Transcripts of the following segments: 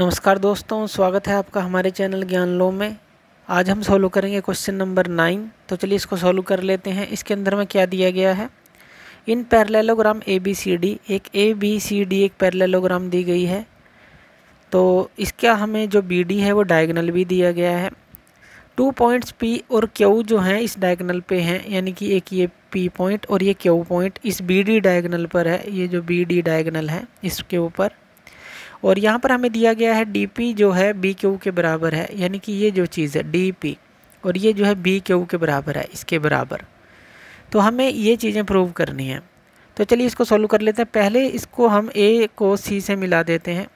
नमस्कार दोस्तों स्वागत है आपका हमारे चैनल ज्ञान लो में आज हम सॉल्व करेंगे क्वेश्चन नंबर नाइन तो चलिए इसको सॉल्व कर लेते हैं इसके अंदर में क्या दिया गया है in parallelogram A B C D एक ए बी सी डी एक पैरेललोग्राम दी गई है तो इसका हमें जो बी डी है वो डायगनल भी दिया गया है टू पॉइंट्स पी और क्यू जो हैं इस डायगनल पे हैं यानी कि एक ये पी पॉइंट और ये क्यू पॉइंट इस बी डी डायगनल पर है ये जो बी डी डायगनल है इसके ऊपर और यहाँ पर हमें दिया गया है डी जो है बी के बराबर है यानी कि ये जो चीज़ है डी और ये जो है बी के बराबर है इसके बराबर तो हमें ये चीज़ें प्रूव करनी है तो चलिए इसको सॉल्व कर लेते हैं पहले इसको हम ए को सी से मिला देते हैं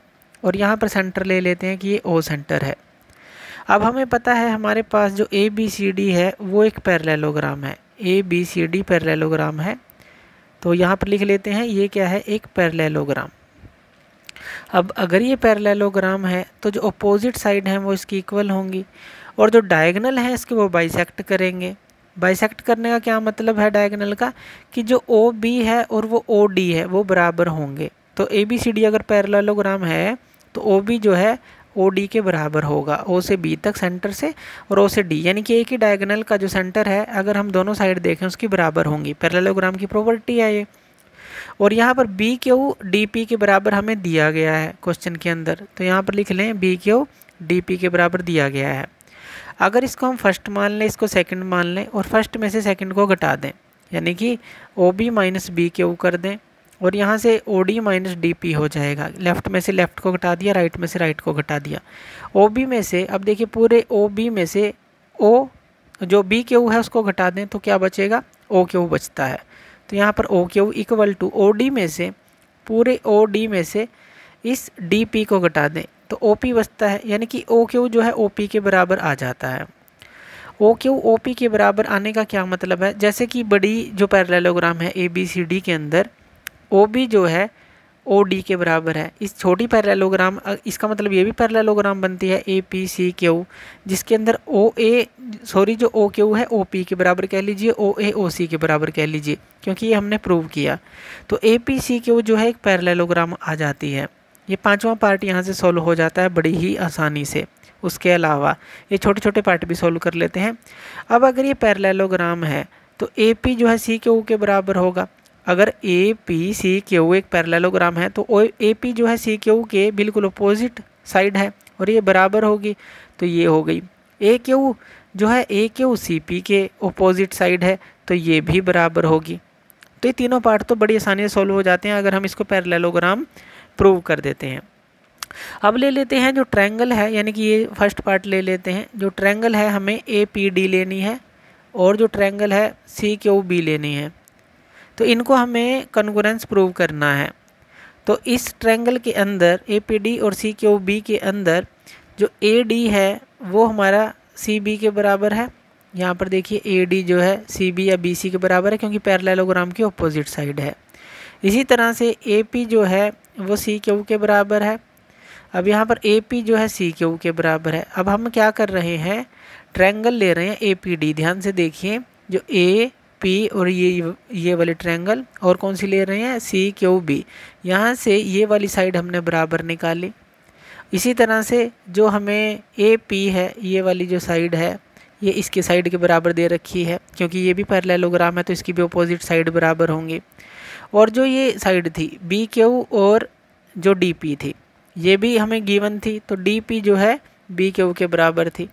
और यहाँ पर सेंटर ले लेते हैं कि ये ओ सेंटर है अब हमें पता है हमारे पास जो ए बी सी डी है वो एक पैरेललोग्राम है A B C D parallelogram है तो यहाँ पर लिख लेते हैं ये क्या है एक पैरेललोग्राम अब अगर ये पैरेललोग्राम है तो जो अपोजिट साइड हैं वो इसकी इक्वल होंगी और जो डायगनल हैं इसके वो बाइसेक्ट करेंगे बाइसेक्ट करने का क्या मतलब है डायगनल का कि जो ओ बी है और वो ओ डी है वो बराबर होंगे तो ए बी सी डी अगर पैरेललोग्राम है तो ओ बी जो है ओ डी के बराबर होगा ओ से बी तक सेंटर से और ओ से डी यानी कि एक ही डायगनल का जो सेंटर है अगर हम दोनों साइड देखें उसकी बराबर होंगी पैरेललोग्राम की प्रॉपर्टी है ये और यहाँ पर बी क्यू डी पी के बराबर हमें दिया गया है क्वेश्चन के अंदर तो यहाँ पर लिख लें बी क्यू डी पी के बराबर दिया गया है अगर इसको हम फर्स्ट मान लें इसको सेकंड मान लें और फर्स्ट में से सेकंड को घटा दें यानी कि O B minus B Q कर दें और यहाँ से O D minus D P हो जाएगा लेफ़्ट में से लेफ़्ट को घटा दिया राइट में से राइट को घटा दिया ओ बी में से अब देखिए पूरे ओ बी में से ओ जो बी क्यू है उसको घटा दें तो क्या बचेगा ओ क्यू बचता है तो यहाँ पर O Q equal to O D में से पूरे ओ डी में से इस डी पी को घटा दें तो ओ पी बचता है यानी कि ओ क्यू जो है ओ पी के बराबर आ जाता है ओ क्यू ओ पी के बराबर आने का क्या मतलब है जैसे कि बड़ी जो पैरेललोग्राम है ए बी सी डी के अंदर ओ बी जो है ओ डी के बराबर है इस छोटी पैरेलोग्राम इसका मतलब ये भी पैरेलोग्राम बनती है ए पी सी क्यू जिसके अंदर ओ ए सॉरी जो ओ क्यू है ओ पी के बराबर कह लीजिए ओ ए ओ सी के बराबर कह लीजिए क्योंकि ये हमने प्रूव किया तो ए पी सी क्यू जो है एक पैरेलोग्राम आ जाती है ये पाँचवा पार्ट यहाँ से सॉल्व हो जाता है बड़ी ही आसानी से उसके अलावा ये छोटे छोटे पार्ट भी सॉल्व कर लेते हैं अब अगर ये पैरेलोग्राम है तो ए पी जो है सी के ओ के बराबर होगा अगर ए पी सी क्यू एक पैरेललोग्राम है तो ए पी जो है सी क्यू के बिल्कुल अपोजिट साइड है और ये बराबर होगी तो ये हो गई ए क्यू जो है ए क्यू सी पी के अपोजिट साइड है तो ये भी बराबर होगी तो ये तीनों पार्ट तो बड़ी आसानी से सॉल्व हो जाते हैं अगर हम इसको पैरेललोग्राम प्रूव कर देते हैं अब ले लेते हैं जो ट्रैंगल है यानी कि ये फर्स्ट पार्ट ले लेते हैं जो ट्रैंगल है हमें ए पी डी लेनी है और जो ट्रैंगल है सी क्यू बी लेनी है तो इनको हमें कन्गोरेंस प्रूव करना है तो इस ट्रैंगल के अंदर ए पी डी और सी क्यू बी के अंदर जो ए डी है वो हमारा सी बी के बराबर है यहाँ पर देखिए ए डी जो है सी बी या बी सी के बराबर है क्योंकि पैरलेलोग्राम की ओपोजिट साइड है इसी तरह से ए पी जो है वो सी क्यू के बराबर है अब यहाँ पर ए पी जो है सी क्यू के बराबर है अब हम क्या कर रहे हैं ट्रैंगल ले रहे हैं ए पी डी ध्यान से देखिए जो ए पी और ये ये वाली ट्रायंगल और कौन सी ले रहे हैं सी क्यू बी यहाँ से ये वाली साइड हमने बराबर निकाली इसी तरह से जो हमें ए पी है ये वाली जो साइड है ये इसके साइड के बराबर दे रखी है क्योंकि ये भी पैरेललोग्राम है तो इसकी भी अपोजिट साइड बराबर होंगे और जो ये साइड थी बी क्यू और जो डी पी थी ये भी हमें गिवन थी तो डी पी जो है बी क्यू के बराबर थी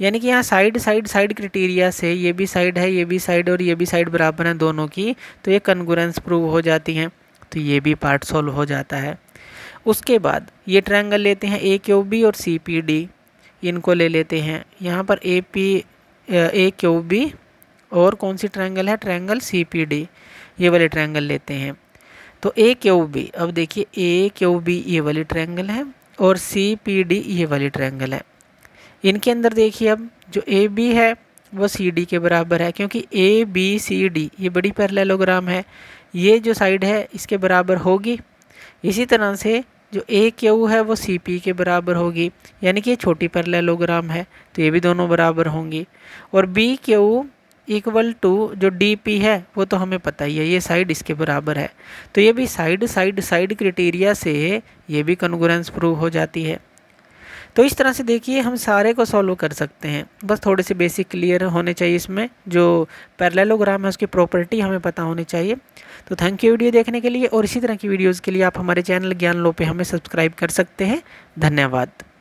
यानी कि यहाँ साइड साइड साइड क्रिटेरिया से ये भी साइड है ये भी साइड और ये भी साइड बराबर है दोनों की तो ये कन्गुरेंस प्रूव हो जाती हैं तो ये भी पार्ट सॉल्व हो जाता है उसके बाद ये ट्रायंगल लेते हैं ए क्यू बी और सी पी डी इनको ले लेते हैं यहाँ पर A P A Q B और कौन सी ट्रायंगल है ट्रायंगल सी पी डी ये वाले ट्रायंगल लेते हैं तो ए क्यू बी अब देखिए ए क्यू बी ये वाली ट्रायंगल है और सी पी डी ये वाली ट्रायंगल है इनके अंदर देखिए अब जो ए बी है वो सी डी के बराबर है क्योंकि ए बी सी डी ये बड़ी पैरेललोग्राम है ये जो साइड है इसके बराबर होगी इसी तरह से जो ए क्यू है वो सी पी के बराबर होगी यानी कि ये छोटी पैरेललोग्राम है तो ये भी दोनों बराबर होंगी और बी क्यू इक्वल टू जो डी पी है वो तो हमें पता ही है ये साइड इसके बराबर है तो ये भी साइड साइड साइड क्रिटेरिया से ये भी कन्गोरेंस प्रूव हो जाती है तो इस तरह से देखिए हम सारे को सॉल्व कर सकते हैं बस थोड़े से बेसिक क्लियर होने चाहिए इसमें जो पैरेललोग्राम है उसकी प्रॉपर्टी हमें पता होनी चाहिए तो थैंक यू वीडियो देखने के लिए और इसी तरह की वीडियोज़ के लिए आप हमारे चैनल ज्ञान लो पे हमें सब्सक्राइब कर सकते हैं धन्यवाद